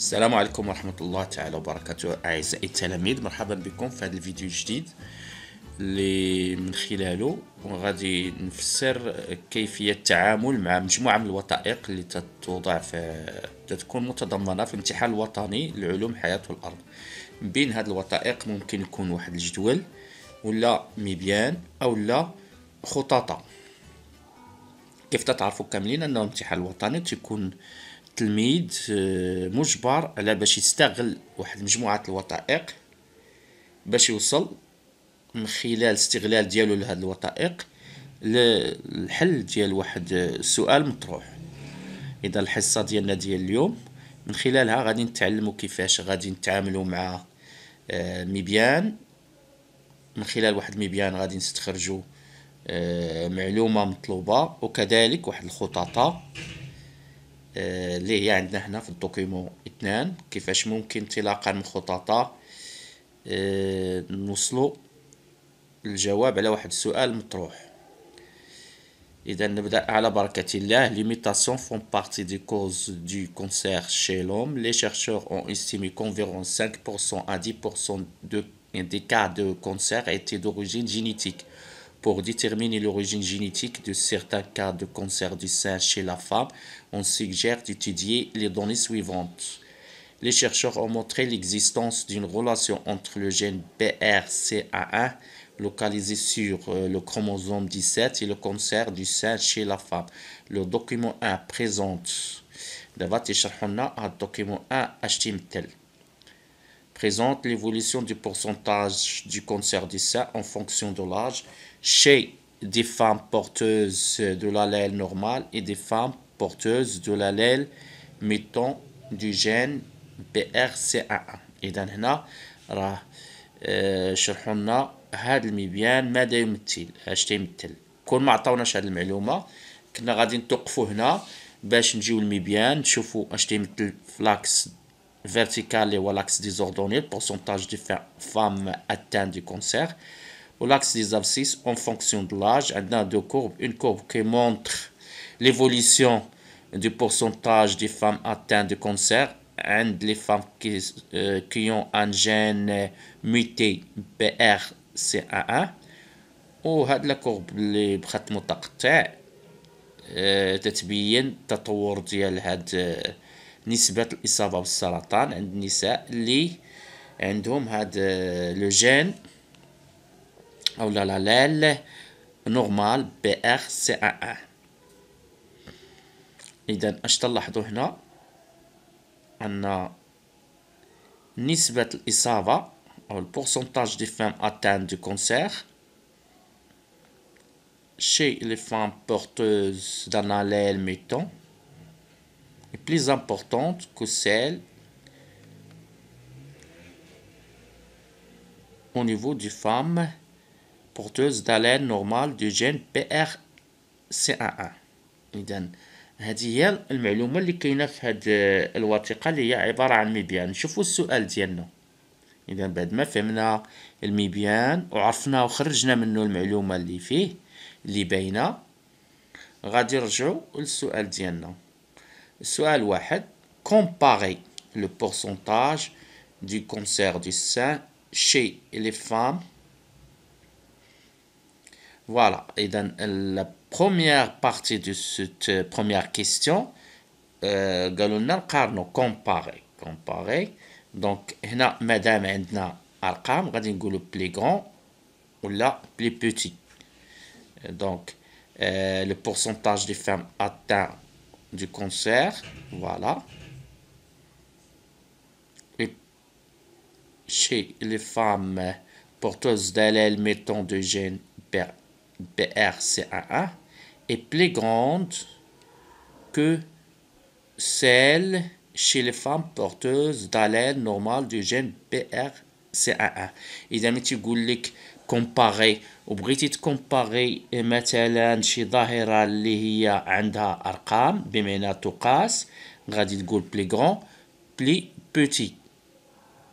السلام عليكم ورحمة الله تعالى وبركاته أعزائي التلاميذ مرحبا بكم في هذا الفيديو الجديد اللي من خلاله غادي نفسر كيفية التعامل مع مجموعة من الوثائق اللي تتوضع في تكون متضمنة في الامتحان الوطني لعلوم حياة الأرض بين هاد الوثائق ممكن يكون واحد الجدول ولا مبيان أو لا خطاطة كيف تتعرفوا كاملين أن الامتحان الوطني تيكون التلميذ آه، مجبر على باش يستغل واحد مجموعة الوثائق باش يوصل من خلال استغلال ديالو لهاد الوثائق للحل ديال واحد السؤال آه، مطروح اذا الحصه ديالنا ديال اليوم من خلالها غادي نتعلموا كيفاش غادي نتعاملوا مع آه، مبيان من خلال واحد المبيان غادي نستخرجوا معلومه مطلوبه وكذلك واحد الخطاطه اللي آه، هي يعني عندنا هنا في الدوكيمو اثنان كيفاش ممكن انطلاقا من خططاء آه، نوصلو الجواب على واحد السؤال مطروح اذا نبدا على بركه الله ليميتاسيون فون بارتي دي كوز دو كونسير شي لوم لي شيرشور اون استيمي كونفيرون 5% ا 10% دو دي كا دو كونسير ايتي دوريجين جينيتيك pour déterminer l'origine génétique de certains cas de cancer du sein chez la femme, on suggère d'étudier les données suivantes. Les chercheurs ont montré l'existence d'une relation entre le gène BRCA1 localisé sur euh, le chromosome 17 et le cancer du sein chez la femme. Le document 1 présente document 1 présente l'évolution du pourcentage du cancer du sein en fonction de l'âge chez des femmes porteuses de l'allèle normal et des femmes porteuses de l'allèle mettons du gène BRCA1 Et هنا راه شرحوا لنا هذا vertical et ديزوردونيل désordonné, le pourcentage de femmes atteintes du cancer l'axe des abscisses en fonction de l'âge. On a deux courbes. Une courbe qui montre l'évolution du pourcentage des femmes atteintes de cancer. And les femmes euh, qui, ont un gène muté BRCA1 وهاد la courbe اللي بخط متقطع أه تتبين التطور ديال هاد نسبة الإصابة بالسرطان عند النساء اللي عندهم هاد le gène ou oh la l'allèle normale BRCA1. Et d'un achetallah d'ohna, on a Nisbet le pourcentage des femmes atteintes de cancer chez les femmes porteuses d'un allèle mettant, est plus importante que celle au niveau des femmes. porteuse d'haleine normale دو جين بي ار سي هذه هي المعلومه اللي كاينه في هاد الوثيقه اللي هي عباره عن ميبيان شوفوا السؤال ديالنا اذا بعد ما فهمنا الميبيان وعرفنا وخرجنا منه المعلومه اللي فيه اللي باينه غادي نرجعوا للسؤال ديالنا السؤال واحد كومباري لو بورسونتاج دي كونسير دي سان شي لي فام Voilà, et dans euh, la première partie de cette euh, première question, euh, nous comparons, Comparer. Donc, هنا مادام عندنا ارقام le plus grand ou ولا plus petit. donc le pourcentage des femmes atteintes du cancer voilà et chez les femmes porteuses d'allèles mettons, de gènes BRCA1 est plus grande que celle chez les femmes porteuses d'allèle normales du gène BRCA1. Et d'un petit goulik comparé, ou britit comparé, et mettez-le chez Lihia Anda Bimena Tokas, gradit goul plus grand, plus petit.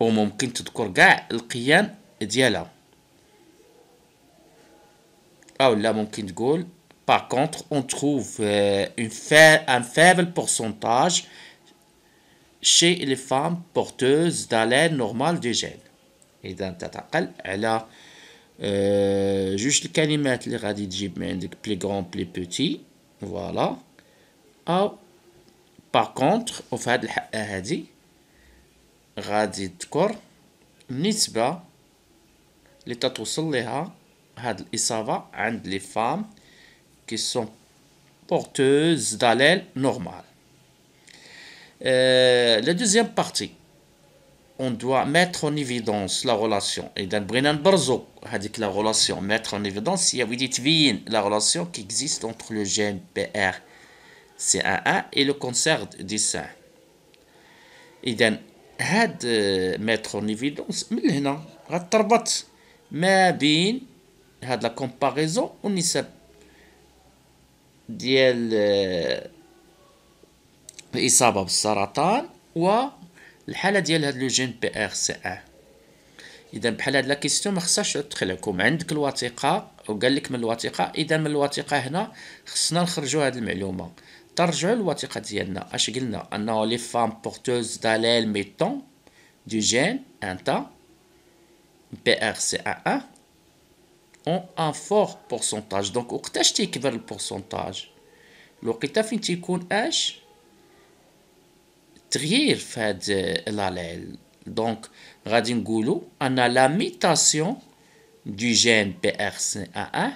Ou ah, là, Par contre, on trouve euh, un faible pourcentage chez les femmes porteuses d'aller normale des gènes. Et dans taquelle, elle a euh, juste le calimètre, les, les radis de plus grands, plus petit. Voilà. Ah, par contre, on fait les radis. Radis de corps. Nisba. L'état tout seul, ça va عند les femmes qui sont porteuses d'allèles normales. Euh, la deuxième partie, on doit mettre en évidence la relation. Et dans Brennan Barzo, dit la relation, mettre en évidence, il y a la relation qui existe entre le gène prca et le cancer du sein. Et dans euh, mettre en évidence mais غتربط ما بين هاد لا كومباريزون والنسب ديال آه، الاصابه بالسرطان والحاله ديال هاد لو جين بي ار سي ا إيه. اذا بحال هاد لا كيستيون ما خصهاش تخلعكم عندك الوثيقه وقال لك من الوثيقه اذا من الوثيقه هنا خصنا نخرجوا هاد المعلومه ترجعوا الوثيقه ديالنا اش قلنا انه لي فام بورتوز داليل ميتون دو جين انتا بي ار سي ا إيه. 1 un fort pourcentage donc pourcentage le pourcentage, الوقيته فين تيكون اش تغيير fait هاد donc donc غادي نقولوا ان la mutation du gène PRCA1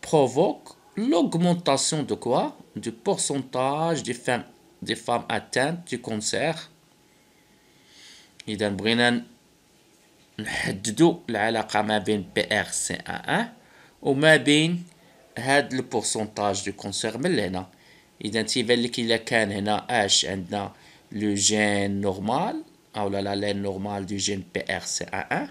provoque l'augmentation de quoi Du pourcentage des femmes, des femmes atteintes du cancer. Et نحددوا العلاقه ما بين بي ار سي ان 1 وما بين هاد البورسونتاج دو كونسير من هنا اذا تيبان لك الا كان هنا اش عندنا لو جين نورمال او لا لا لين نورمال دو جين بي ار سي ان 1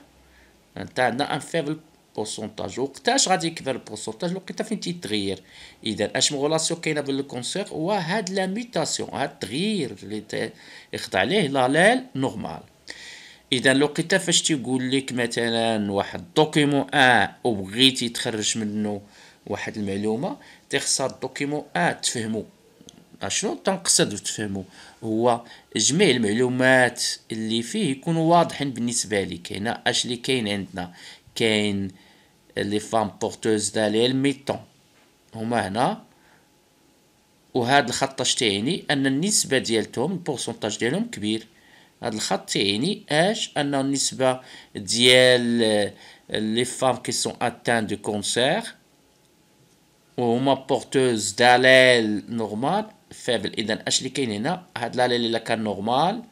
انت عندنا ان فيبل بورسونتاج وقتاش غادي يكبر البورسونتاج وقتا فين تيتغير اذا اش مغولاسيون كاينه بين الكونسير و هاد لا ميتاسيون هاد التغيير اللي يخضع ليه لين نورمال اذا لقيت فاش تيقول لك مثلا واحد دوكيمون ا وبغيتي تخرج منه واحد المعلومه تيخصها الدوكيمون ا تفهمو اشنو تنقصد وتفهمو هو جميع المعلومات اللي فيه يكونوا واضحين بالنسبه لك هنا اش اللي كاين عندنا كاين لي فام بورتوز داليل ميتون هما هنا وهذا الخط اش تعني ان النسبه ديالتهم البورسونتاج ديالهم كبير هذا الخط يعني اش ان النسبه ديال لي فام كي سون اتان دو كونسير وهما بورتوز دالال نورمال فابل اذا اش اللي كاين هنا هاد لاليل الا كان نورمال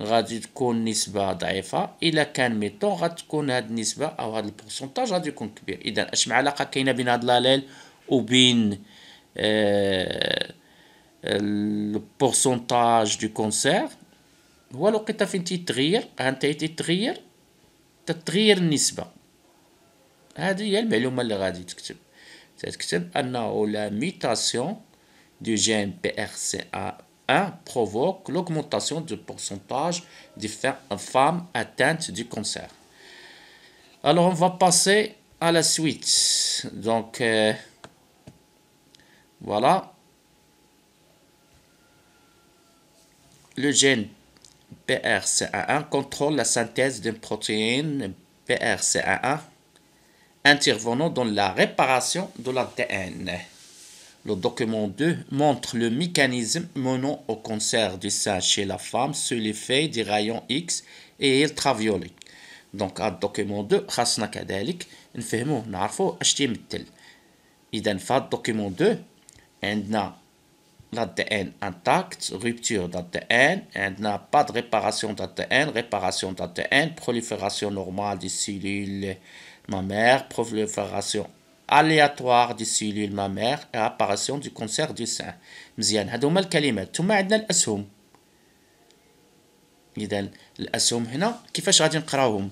غادي تكون نسبة ضعيفة إلا كان ميطون غتكون هاد النسبة أو هاد البورسنتاج غادي يكون كبير إذا أش معلقة كاينة بين هاد لاليل وبين آه البورسنتاج دو كونسير هو لقيتها فين تيتغير ها C'est تيتغير تتغير النسبه هذه mutation du gène PRCA1 provoque l'augmentation du pourcentage des femmes atteintes du cancer. Alors, on va passer à la suite. Donc, euh, voilà. Le gène prc 1 contrôle la synthèse d'une protéine PRCA1 intervenant dans la réparation de l'ADN. Le document 2 montre le mécanisme menant au cancer du sein chez la femme sous l'effet des rayons X et ultraviolets. Donc, à document 2, خاصنا كذلك نفهمو نعرفو اش تيمثل 2, l'ADN intact, rupture d'ADN, elle n'a pas de réparation d'ADN, réparation d'ADN, prolifération normale des cellules mammaires, prolifération aléatoire des cellules mammaires et apparition du cancer du sein. مزيان هادو هما الكلمات ثم عندنا الاسهم اذا الاسهم هنا كيفاش غادي نقراوهم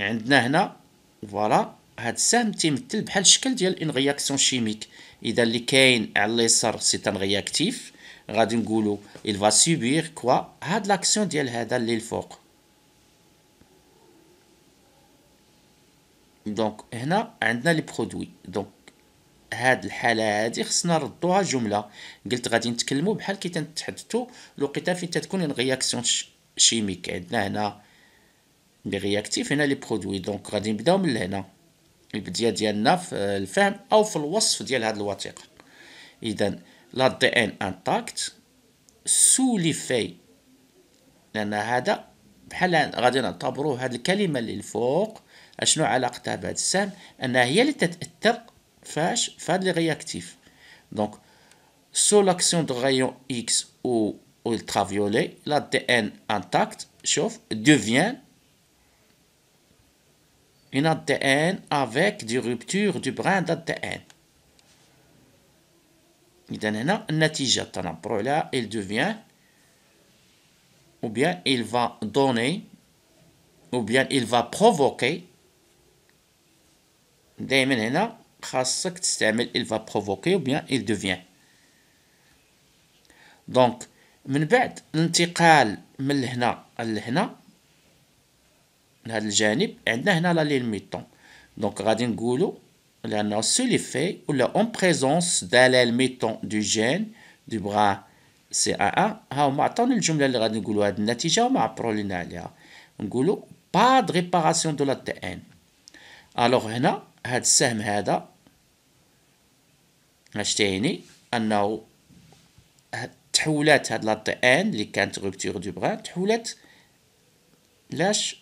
عندنا هنا فوالا هاد السهم تيمثل بحال الشكل ديال الانغياكسيون شيميك اذا اللي كاين على اليسار سي ان رياكتيف غادي نقولوا il va subir quoi هاد لاكسيون ديال هذا اللي الفوق دونك هنا عندنا لي برودوي دونك هاد الحاله هادي خصنا نردوها جمله قلت غادي نتكلموا بحال كي تنتحدثوا لوقيته فين تتكون رياكسيون شيميك عندنا هنا لي رياكتيف هنا لي برودوي دونك غادي نبداو من هنا البديه ديالنا في الفهم او في الوصف ديال هذه الوثيقه اذا لا دي ان انتاكت سو لي في لان هذا بحال غادي نعتبروا هذه الكلمه اللي الفوق اشنو علاقتها بهذا السهم انها هي اللي تتاثر فاش في لي رياكتيف دونك سو لاكسيون دو غايون اكس او ultraviolet, la ان انتاكت شوف devient une ADN avec des ruptures du brin d'ADN. Il devient, ou bien il va donner, ou bien il va provoquer, il va provoquer, ou bien il devient. Donc, من بعد الانتقال من من هذا الجانب عندنا هنا لا ليل ميتون دونك غادي نقولوا لانه لي في ولا اون بريزونس دالال ميتون دو جين دو برا سي ا ا ها هما عطاونا الجمله اللي غادي نقولوا هذه النتيجه وما عبروا لنا عليها نقولوا با د ريباراسيون دو لا تي ان الوغ هنا هذا السهم هذا اش تعني انه تحولات هاد لا تي ان اللي كانت روبتور دو بران تحولات لاش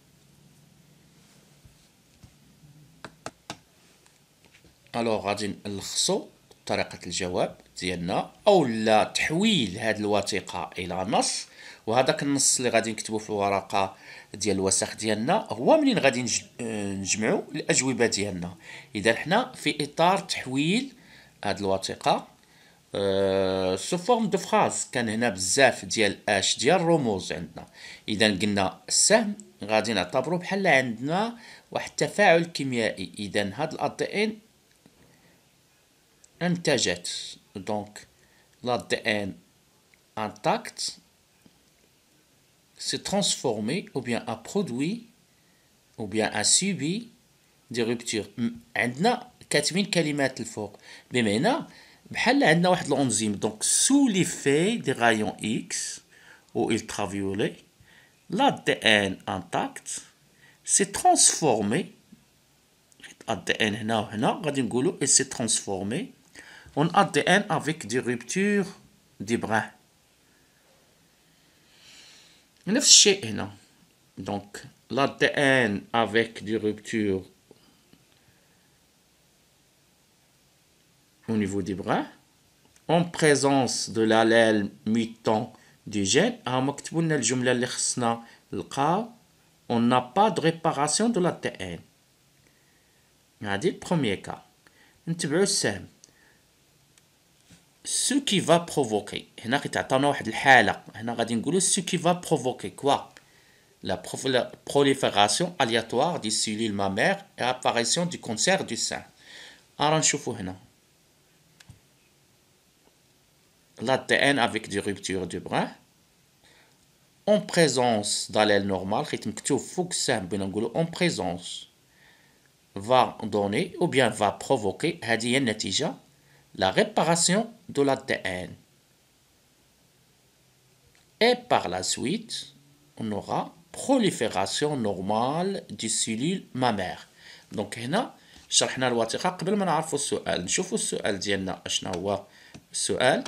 الو غادي نلخصو طريقه الجواب ديالنا اولا تحويل هاد الوثيقه الى نص وهذاك النص اللي غادي نكتبو في الورقه ديال الوسخ ديالنا هو منين غادي آه، نجمعو الاجوبه ديالنا اذا حنا في اطار تحويل هاد الوثيقه سو فورم دو فراز كان هنا بزاف ديال اش ديال الرموز عندنا اذا قلنا السهم غادي نعتبرو بحال عندنا واحد التفاعل كيميائي اذا هاد الاطئين Donc, l'ADN intacte s'est transformée, ou bien a produit, ou bien a subi des ruptures. Il 4000 4000 km. Mais maintenant, il a enzyme. Donc, sous l'effet des rayons X, ou ultraviolets, l'ADN intacte s'est transformée. L'ADN, il y a il s'est transformé on ADN avec des ruptures des brins. donc الشيء هنا l'ADN avec des ruptures au niveau des bras. en présence de l'allèle mutant du gène on n'a pas de réparation de l'ADN le premier cas Une السهم ce qui va provoquer هنا واحد الحاله هنا غادي ce qui va provoquer quoi la, prolifération aléatoire des cellules mammaires et apparition du cancer du sein alors نشوفوا هنا l'ADN avec des ruptures du brin en présence d'allèle normal rythme مكتوب فوق السهم en présence va donner ou bien va provoquer هذه هي la réparation de la l'ADN. Et par la suite, on aura prolifération normale des cellules mammaires. Donc هنا شرحنا الوثيقة قبل ما نعرفوا السؤال نشوفوا السؤال ديالنا اشنا هو السؤال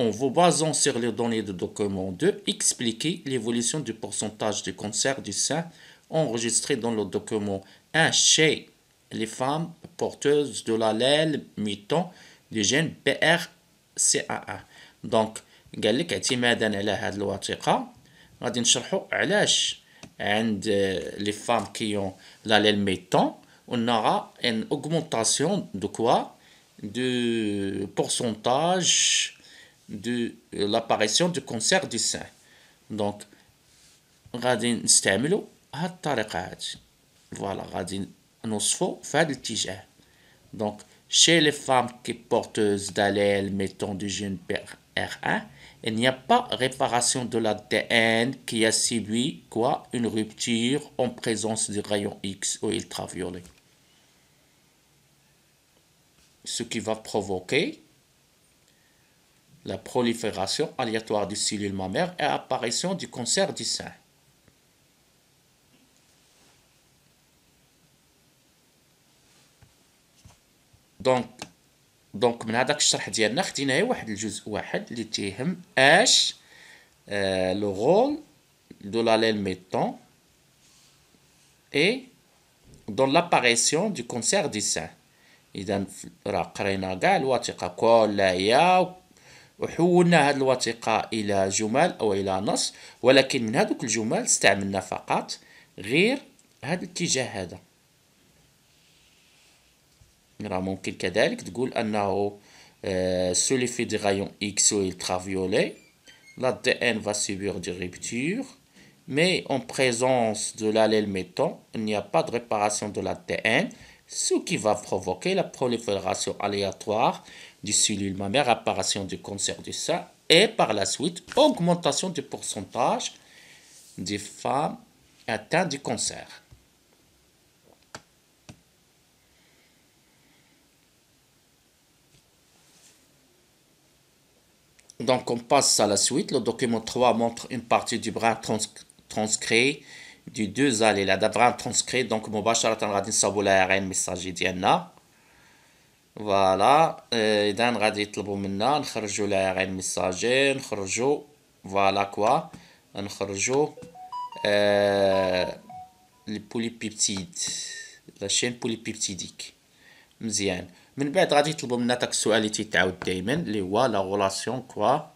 En vous basant sur les données du document 2, expliquer l'évolution du pourcentage de cancer du sein enregistré dans le document 1 chez les femmes porteuses de l'allèle mi du gène BRCAA. Donc, qu'est-ce qui se passe avec cette étude? Je vais expliquer pourquoi. les femmes qui ont l'allèle mi on aura une augmentation de quoi? De pourcentage de l'apparition du cancer du sein. Donc, on va utiliser ces méthodes. Voilà, on va faux, fin de tigère. Donc, chez les femmes qui porteuses d'allèles mettant du gène PR1 il n'y a pas réparation de l'ADN qui a subi quoi une rupture en présence du rayon X ou ultraviolet. Ce qui va provoquer la prolifération aléatoire des cellules mammaires et apparition du cancer du sein. دونك دونك من هذاك الشرح ديالنا خدينا غير واحد الجزء واحد اللي تيهم اش لو رول دو لا ليل ميتون اي دون لاباريسيون دو كونسير دي سان اذا راه قرينا كاع الوثيقه كلها هي وحولنا هذه الوثيقه الى جمل او الى نص ولكن من هذوك الجمل استعملنا فقط غير هذا الاتجاه هذا راه ممكن كذلك تقول انه celui des rayons X ou ultraviolets, l'ADN va subir des ruptures, mais en présence de l'allèle mettant il n'y a pas de réparation de l'ADN, ce qui va provoquer la prolifération aléatoire du cellules mammaires, apparition du cancer du sein et par la suite augmentation du pourcentage des femmes atteintes du cancer. Donc on passe à la suite. Le document 3 montre une partie du brin transcrit du 2 a a La brin transcrit, donc mon bachar radin sabou la RN messager d'Yenna. Voilà. Et euh, d'un radit le a un l'ARN la RN messager, un Voilà quoi. Un kharjou. Euh, les polypeptides. La chaîne polypeptidique. M'zien on la relation quoi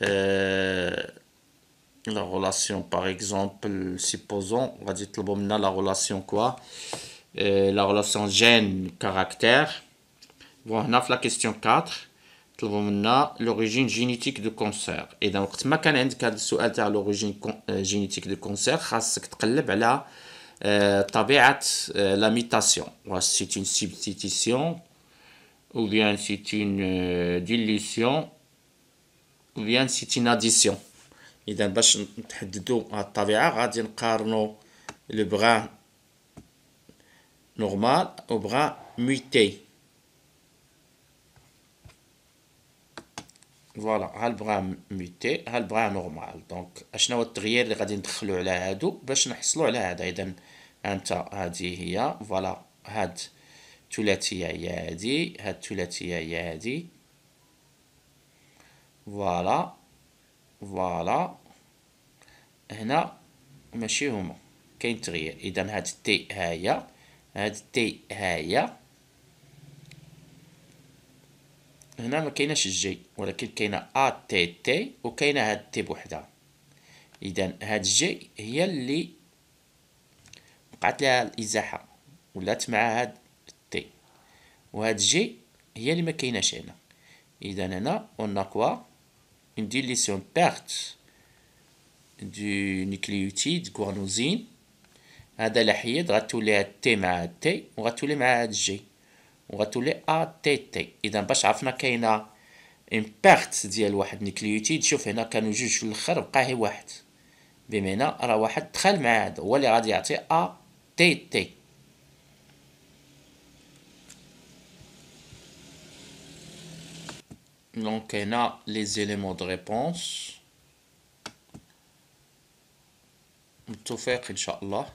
la relation par exemple supposons vas la relation quoi la relation gène caractère on la question 4 l'origine génétique du cancer et donc notre macaénde à l'origine euh, génétique du cancer طبيعة لاميتاسيون سي اون سبستيتيسيون او بيان سيت اون ديليسيون ou بيان سيت اون اديسيون اذا باش نحددو هاد الطبيعه غادي نقارنوا البغا نورمال وبغا ميتي فوالا ها البغا ميتي ها البغا نورمال دونك اشنو هو التغيير اللي غادي ندخلو على هادو باش نحصلو على هذا اذا انت هذه هي فوالا هاد الثلاثيه هي هادي هاد الثلاثيه هي هادي فوالا فوالا هنا ماشي هما كاين تغيير اذا هاد تي هي هاد تي هي هنا ما كايناش الجي ولكن كاينه ا تي تي وكاينه هاد تي بوحدها اذا هاد الجي هي اللي وقعت لها الازاحه ولات مع هاد تي وهاد جي هي اللي ما كايناش هنا اذا هنا اون كوا اون ديليسيون بيرت دو نيكليوتيد غوانوزين هذا لحيد غتولي تي مع هاد تي وغتولي مع هاد جي وغتولي ا تي تي اذا باش عرفنا كاينه اون بيرت ديال واحد نيكليوتيد شوف هنا كانوا جوج في الاخر بقى هي واحد بمعنى راه واحد دخل مع هذا هو اللي غادي يعطي ا té. Donc, on a les éléments de réponse. Tout faire, Inch'Allah.